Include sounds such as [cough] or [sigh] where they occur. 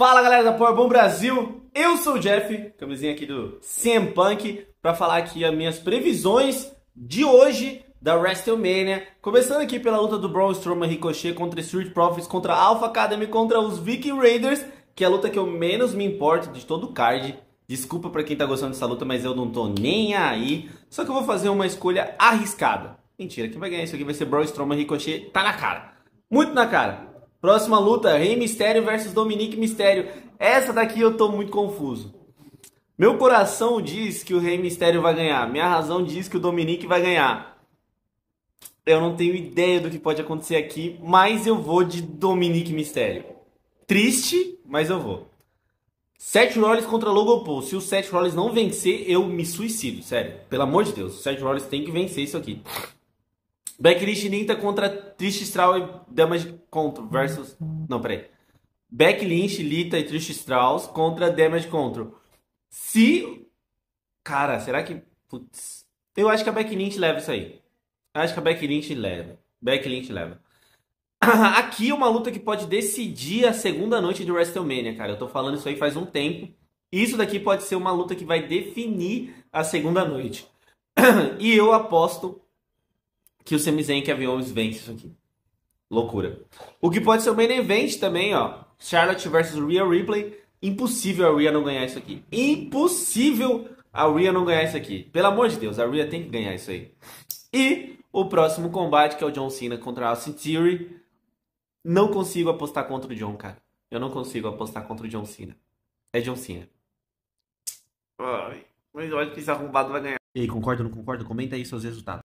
Fala galera da Powerbomb Brasil, eu sou o Jeff, camisinha aqui do CM Punk, para falar aqui as minhas previsões de hoje da WrestleMania. Começando aqui pela luta do Braun Strowman Ricochet contra Street Profits, contra Alpha Academy, contra os Viking Raiders, que é a luta que eu menos me importo de todo o card. Desculpa para quem tá gostando dessa luta, mas eu não tô nem aí. Só que eu vou fazer uma escolha arriscada. Mentira, quem vai ganhar isso aqui vai ser Braun Strowman Ricochet, tá na cara. Muito na cara. Próxima luta, Rei Mistério versus Dominique Mistério. Essa daqui eu tô muito confuso. Meu coração diz que o Rei Mistério vai ganhar. Minha razão diz que o Dominique vai ganhar. Eu não tenho ideia do que pode acontecer aqui, mas eu vou de Dominique Mistério. Triste, mas eu vou. Seth Rollins contra Logan Paul. Se o Seth Rollins não vencer, eu me suicido, sério. Pelo amor de Deus, o Seth Rollins tem que vencer isso aqui. Backlist Ninta tá contra Trish Strauss e Damage Control versus. Não, peraí. Backlist, Lita e Trish Strauss contra Damage Control. Se. Cara, será que. Putz. Eu acho que a Backlist leva isso aí. Eu acho que a Backlist leva. Backlist leva. [clears throat] Aqui é uma luta que pode decidir a segunda noite de WrestleMania, cara. Eu tô falando isso aí faz um tempo. Isso daqui pode ser uma luta que vai definir a segunda noite. [clears throat] e eu aposto que o Sami Zayn e Kevin Owens vence isso aqui. Loucura. O que pode ser o main event também, ó. Charlotte versus Rhea Ripley. Impossível a Rhea não ganhar isso aqui. Impossível a Rhea não ganhar isso aqui. Pelo amor de Deus, a Rhea tem que ganhar isso aí. E o próximo combate, que é o John Cena contra a Austin Theory. Não consigo apostar contra o John, cara. Eu não consigo apostar contra o John Cena. É John Cena. Ai, mas eu acho que esse arrombado vai ganhar. E aí, concorda ou não concorda? Comenta aí seus resultados.